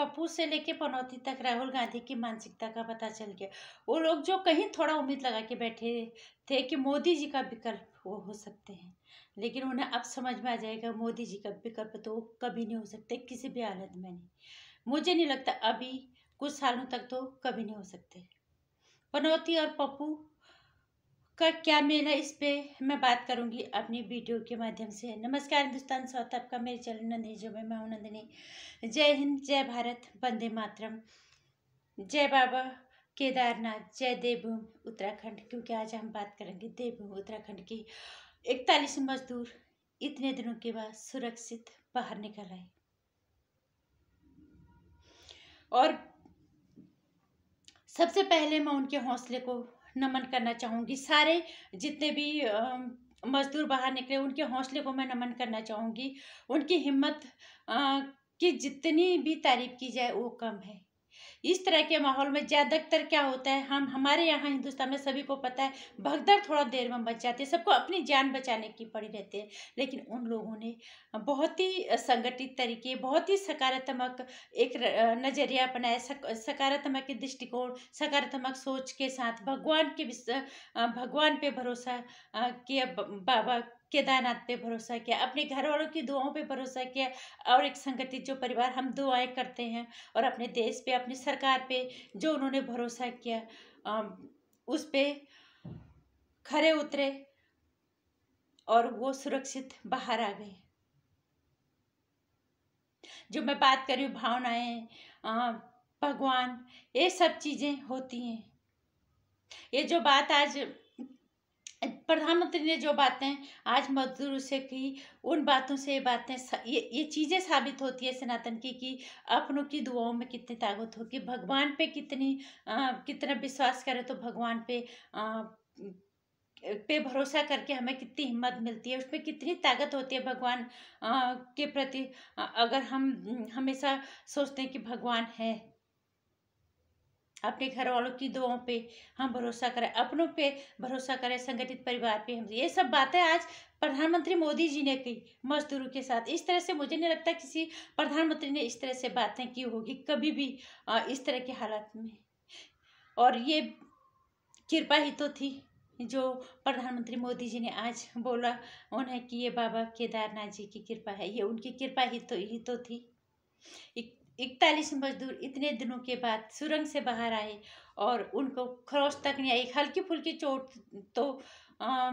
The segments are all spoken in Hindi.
पप्पू से लेके पनौती तक राहुल गांधी की मानसिकता का पता चल गया वो लोग जो कहीं थोड़ा उम्मीद लगा के बैठे थे कि मोदी जी का विकल्प वो हो सकते हैं लेकिन उन्हें अब समझ में आ जाएगा मोदी जी का विकल्प तो कभी नहीं हो सकते किसी भी हालत में नहीं मुझे नहीं लगता अभी कुछ सालों तक तो कभी नहीं हो सकते पनौती और पप्पू का क्या मेल है इस पर मैं बात करूंगी अपनी वीडियो के माध्यम से नमस्कार हिंदुस्तान स्वागत आपका मेरे चैनल नंदनीजो जो मैं हूँ नंदिनी जय हिंद जय भारत वंदे मातरम जय बाबा केदारनाथ जय देवभूमि उत्तराखंड क्योंकि आज हम बात करेंगे देवभूमि उत्तराखंड की इकतालीस मजदूर इतने दिनों के बाद सुरक्षित बाहर निकल आए और सबसे पहले मैं उनके हौसले को नमन करना चाहूँगी सारे जितने भी मजदूर बाहर निकले उनके हौसले को मैं नमन करना चाहूँगी उनकी हिम्मत की जितनी भी तारीफ की जाए वो कम है इस तरह के माहौल में ज़्यादातर क्या होता है हम हमारे यहाँ हिंदुस्तान में सभी को पता है भगदड़ थोड़ा देर में बच जाती है सबको अपनी जान बचाने की पड़ी रहती है लेकिन उन लोगों ने बहुत ही संगठित तरीके बहुत ही सकारात्मक एक नज़रिया अपनाया सकारात्मक दृष्टिकोण सकारात्मक सोच के साथ भगवान के भगवान पे भरोसा किया बाबा केदारनाथ पे भरोसा किया अपने घर वालों की दुआओं पे भरोसा किया और एक संगठित जो परिवार हम दुआएं करते हैं और अपने देश पे अपनी सरकार पे जो उन्होंने भरोसा किया उस पर खरे उतरे और वो सुरक्षित बाहर आ गए जो मैं बात कर रही हूँ भावनाएं भगवान ये सब चीज़ें होती हैं ये जो बात आज प्रधानमंत्री ने जो बातें आज मजदूर से की उन बातों से ये बातें ये ये चीज़ें साबित होती है सनातन की कि अपनों की दुआओं में कितनी ताकत हो कि भगवान पे कितनी आ, कितना विश्वास करें तो भगवान पे आ, पे भरोसा करके हमें कितनी हिम्मत मिलती है उसमें कितनी ताकत होती है भगवान आ, के प्रति अगर हम हमेशा सोचते हैं कि भगवान है अपने घर वालों की दुआओं पे हम भरोसा करें अपनों पे भरोसा करें संगठित परिवार पे हम ये सब बातें आज प्रधानमंत्री मोदी जी ने की मजदूरों के साथ इस तरह से मुझे नहीं लगता किसी प्रधानमंत्री ने इस तरह से बातें की होगी कभी भी इस तरह के हालात में और ये कृपा ही तो थी जो प्रधानमंत्री मोदी जी ने आज बोला उन्हें कि ये बाबा केदारनाथ जी की कृपा है ये उनकी कृपा ही तो ही तो थी इकतालीस मजदूर इतने दिनों के बाद सुरंग से बाहर आए और उनको खरोश तक नहीं आई हल्की फुल्की चोट तो आ,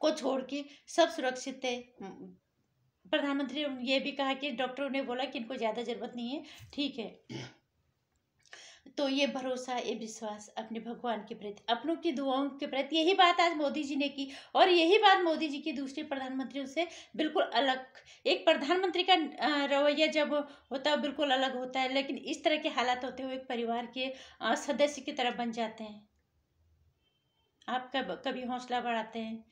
को छोड़ के सब सुरक्षित थे प्रधानमंत्री ने यह भी कहा कि डॉक्टरों ने बोला कि इनको ज़्यादा ज़रूरत नहीं है ठीक है तो ये भरोसा ये विश्वास अपने भगवान के प्रति अपनों की दुआओं के प्रति यही बात आज मोदी जी ने की और यही बात मोदी जी की दूसरे प्रधानमंत्रियों से बिल्कुल अलग एक प्रधानमंत्री का रवैया जब होता है बिल्कुल अलग होता है लेकिन इस तरह के हालात होते हुए एक परिवार के सदस्य की तरह बन जाते हैं आप कब कभी हौसला बढ़ाते हैं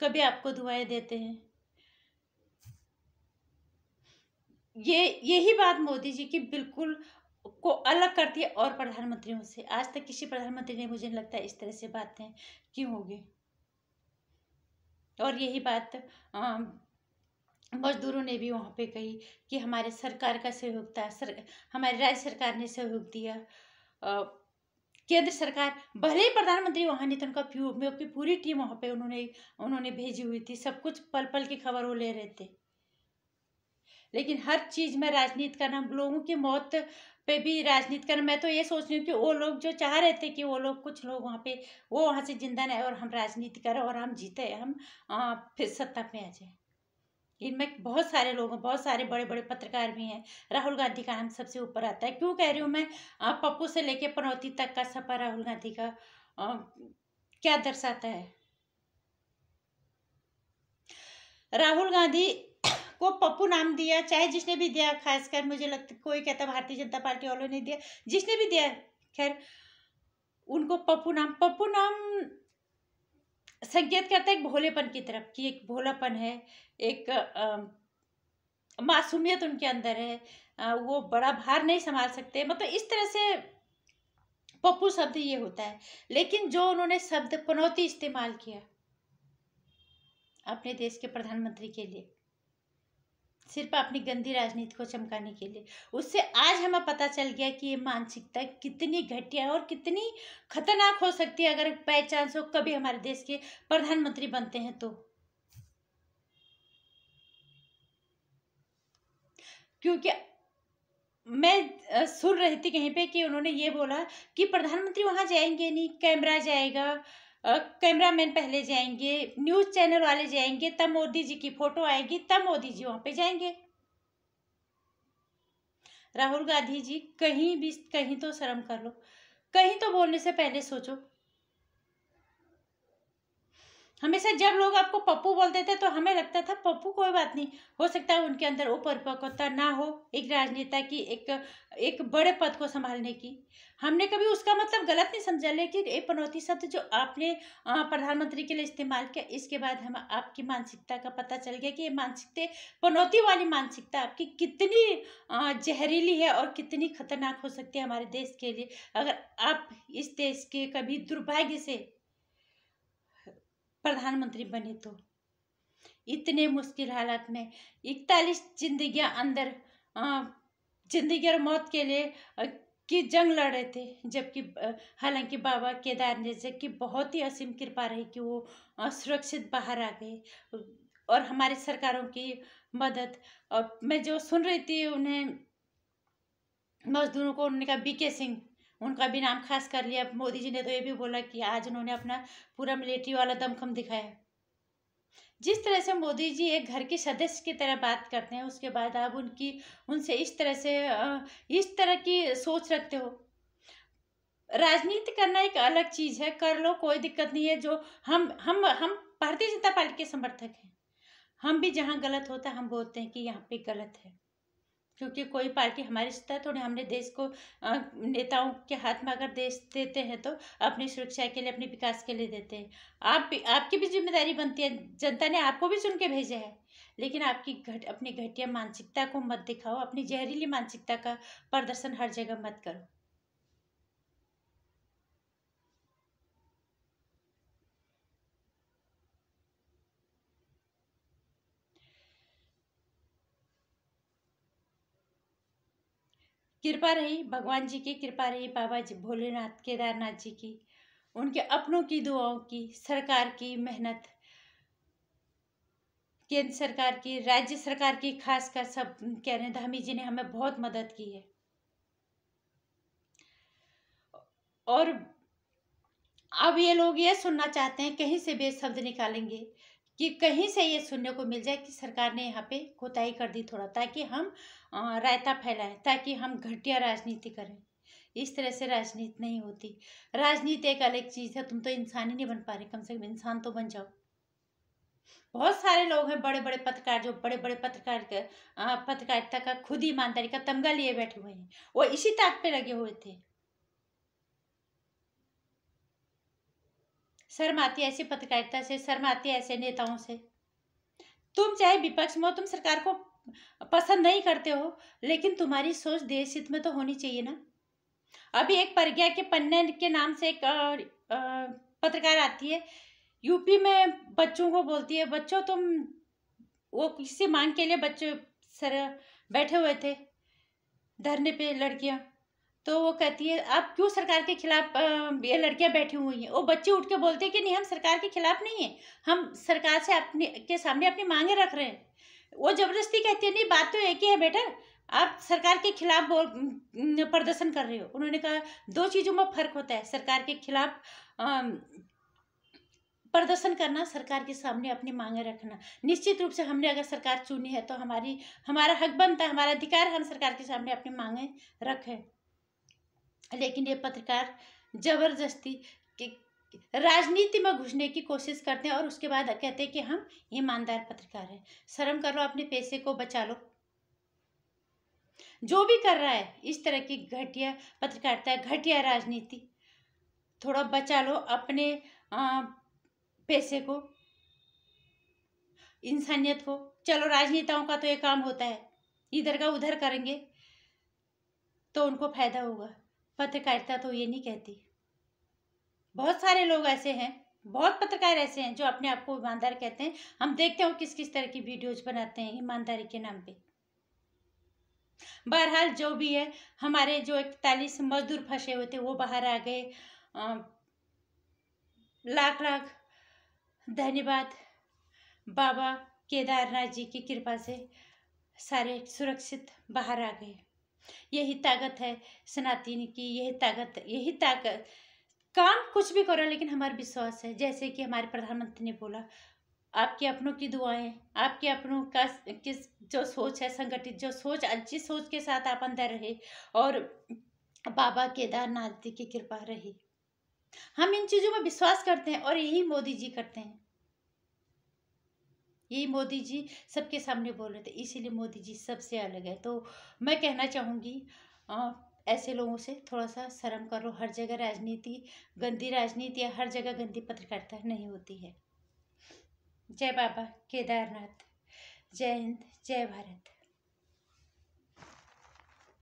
कभी आपको दुआएं देते हैं ये यही बात मोदी जी की बिल्कुल को अलग करती है और प्रधानमंत्रियों से आज तक किसी प्रधानमंत्री ने मुझे नहीं लगता इस तरह से बातें क्यों होगी और यही बात मजदूरों ने भी वहाँ पे कही कि हमारे सरकार का सहयोग था सर हमारे राज्य सरकार ने सहयोग दिया केंद्र सरकार भले ही प्रधानमंत्री वहाँ नहीं थे उनका उनकी पूरी टीम वहाँ पे उन्होंने उन्होंने भेजी हुई थी सब कुछ पल पल की खबर वो ले रहे थे लेकिन हर चीज़ में राजनीति करना लोगों की मौत पे भी राजनीति करना मैं तो ये सोच रही हूँ कि वो लोग जो चाह रहे थे कि वो लोग कुछ लोग वहाँ पे वो वहाँ से जिंदा रहे और हम राजनीति करें और हम जीते हम आ, फिर सत्ता पे आ जाए इनमें बहुत सारे लोग हैं बहुत सारे बड़े बड़े पत्रकार भी हैं राहुल गांधी का नाम सबसे ऊपर आता है क्यों कह रही हूँ मैं पप्पू से लेके पनौती तक का सपा राहुल गांधी का आ, क्या दर्शाता है राहुल गांधी को पप्पू नाम दिया चाहे जिसने भी दिया खासकर मुझे लगता कोई कहता भारतीय जनता पार्टी वालों ने दिया जिसने भी दिया खैर उनको पप्पू नाम पप्पू नाम संकेत करता है एक भोलेपन की तरफ कि एक भोलापन है एक मासूमियत उनके अंदर है आ, वो बड़ा भार नहीं संभाल सकते मतलब इस तरह से पप्पू शब्द ये होता है लेकिन जो उन्होंने शब्द पनौती इस्तेमाल किया अपने देश के प्रधानमंत्री के लिए सिर्फ अपनी गंदी राजनीति को चमकाने के लिए उससे आज हमें पता चल गया कि ये मानसिकता कितनी घटिया और कितनी खतरनाक हो सकती है अगर बाई चांस हो कभी हमारे देश के प्रधानमंत्री बनते हैं तो क्योंकि मैं सुन रही थी कहीं पे कि उन्होंने ये बोला कि प्रधानमंत्री वहां जाएंगे नहीं कैमरा जाएगा कैमरामैन पहले जाएंगे न्यूज़ चैनल वाले जाएंगे तब मोदी जी की फ़ोटो आएगी तब मोदी जी वहाँ पे जाएंगे राहुल गांधी जी कहीं भी कहीं तो शर्म कर लो कहीं तो बोलने से पहले सोचो हमेशा जब लोग आपको पप्पू बोलते थे तो हमें लगता था पप्पू कोई बात नहीं हो सकता है उनके अंदर वो परिपक्वता ना हो एक राजनेता की एक एक बड़े पद को संभालने की हमने कभी उसका मतलब गलत नहीं समझा लेकिन ये पनौती शब्द जो आपने प्रधानमंत्री के लिए इस्तेमाल किया इसके बाद हम आपकी मानसिकता का पता चल गया कि ये मानसिकता पनौती वाली मानसिकता आपकी कितनी जहरीली है और कितनी खतरनाक हो सकती है हमारे देश के लिए अगर आप इस देश के कभी दुर्भाग्य से प्रधानमंत्री बने तो इतने मुश्किल हालात में इकतालीस जिंदगी अंदर जिंदगी और मौत के लिए की जंग लड़ रहे थे जबकि हालांकि बाबा केदारनाथ जी की बहुत ही असीम कृपा रही कि वो सुरक्षित बाहर आ गए और हमारी सरकारों की मदद और मैं जो सुन रही थी उन्हें मजदूरों को उन्होंने कहा बी सिंह उनका भी नाम खास कर लिया मोदी जी ने तो ये भी बोला कि आज उन्होंने अपना पूरा मिलिट्री वाला दमखम दिखाया जिस तरह से मोदी जी एक घर के सदस्य की तरह बात करते हैं उसके बाद आप उनकी उनसे इस तरह से इस तरह की सोच रखते हो राजनीति करना एक अलग चीज़ है कर लो कोई दिक्कत नहीं है जो हम हम हम भारतीय जनता पार्टी के समर्थक हैं हम भी जहाँ गलत होता है हम बोलते हैं कि यहाँ पे गलत है क्योंकि कोई पार्टी हमारी सत्ता तो थोड़ी हमने देश को नेताओं के हाथ में अगर देश देते हैं तो अपनी सुरक्षा के लिए अपने विकास के लिए देते हैं आप भी आपकी भी जिम्मेदारी बनती है जनता ने आपको भी चुन के भेजा है लेकिन आपकी घट अपनी घटिया मानसिकता को मत दिखाओ अपनी जहरीली मानसिकता का प्रदर्शन हर जगह मत करो कृपा रही भगवान जी की कृपा रही बाबा जी भोलेनाथ केदारनाथ जी की उनके अपनों की दुआओं की सरकार की मेहनत केंद्र सरकार की राज्य सरकार की खासकर सब कह रहे धामी जी ने हमें बहुत मदद की है और अब ये लोग ये सुनना चाहते हैं कहीं से बेशब्द निकालेंगे कि कहीं से ये सुनने को मिल जाए कि सरकार ने यहाँ पे कोताही कर दी थोड़ा ताकि हम रायता फैलाएं ताकि हम घटिया राजनीति करें इस तरह से राजनीति नहीं होती राजनीति एक अलग चीज़ है तुम तो इंसान ही नहीं बन पा रहे कम से कम इंसान तो बन जाओ बहुत सारे लोग हैं बड़े बड़े पत्रकार जो बड़े बड़े पत्रकार पत्रकारिता का खुद ईमानदारी का तमगा लिए बैठे हुए हैं वो इसी ताक पे लगे हुए थे शर्म आती है ऐसी पत्रकारिता से शर्म आती है ऐसे नेताओं से तुम चाहे विपक्ष में हो तुम सरकार को पसंद नहीं करते हो लेकिन तुम्हारी सोच देश हित में तो होनी चाहिए ना अभी एक प्रज्ञा के पन्ने के नाम से एक पत्रकार आती है यूपी में बच्चों को बोलती है बच्चों तुम वो किसी मांग के लिए बच्चे सर बैठे हुए थे धरने पे लड़कियां तो वो कहती है आप क्यों सरकार के खिलाफ ये लड़कियां बैठी हुई हैं वो बच्चे उठ के बोलते हैं कि नहीं हम सरकार के खिलाफ नहीं हैं हम सरकार से अपने के सामने अपनी मांगे रख रहे हैं वो जबरदस्ती कहती है नहीं बात तो एक ही है बेटा आप सरकार के खिलाफ बोल प्रदर्शन कर रहे हो उन्होंने कहा दो चीज़ों में फर्क होता है सरकार के खिलाफ प्रदर्शन करना सरकार के सामने अपनी मांगे रखना निश्चित रूप से हमने अगर सरकार चुनी है तो हमारी हमारा हक बनता है हमारा अधिकार हम सरकार के सामने अपनी मांगे रखें लेकिन ये पत्रकार जबरदस्ती राजनीति में घुसने की कोशिश करते हैं और उसके बाद कहते हैं कि हम ईमानदार पत्रकार हैं शर्म कर लो अपने पैसे को बचा लो जो भी कर रहा है इस तरह की घटिया पत्रकारिता घटिया राजनीति थोड़ा बचा लो अपने आ, पैसे को इंसानियत को चलो राजनेताओं का तो ये काम होता है इधर का उधर करेंगे तो उनको फायदा होगा पत्रकारिता तो ये नहीं कहती बहुत सारे लोग ऐसे हैं बहुत पत्रकार ऐसे हैं जो अपने आप को ईमानदार कहते हैं हम देखते हैं किस किस तरह की वीडियोज बनाते हैं ईमानदारी के नाम पे बहरहाल जो भी है हमारे जो इकतालीस मजदूर फंसे हुए थे वो बाहर आ गए लाख लाख धन्यवाद बाबा केदारनाथ जी की कृपा से सारे सुरक्षित बाहर आ गए यही ताकत है सनातन की यही ताकत यही ताकत काम कुछ भी करो लेकिन हमारा विश्वास है जैसे कि हमारे प्रधानमंत्री ने बोला आपके अपनों की दुआएं आपके अपनों का किस जो सोच है संगठित जो सोच अच्छी सोच के साथ आप अंदर रहे और बाबा केदारनाथ जी की कृपा रही हम इन चीज़ों में विश्वास करते हैं और यही मोदी जी करते हैं यही मोदी जी सबके सामने बोल रहे थे इसीलिए मोदी जी सबसे अलग है तो मैं कहना चाहूँगी ऐसे लोगों से थोड़ा सा शर्म करो हर जगह राजनीति गंदी राजनीति या हर जगह गंदी पत्रकारिता नहीं होती है जय बाबा केदारनाथ जय हिंद जय भारत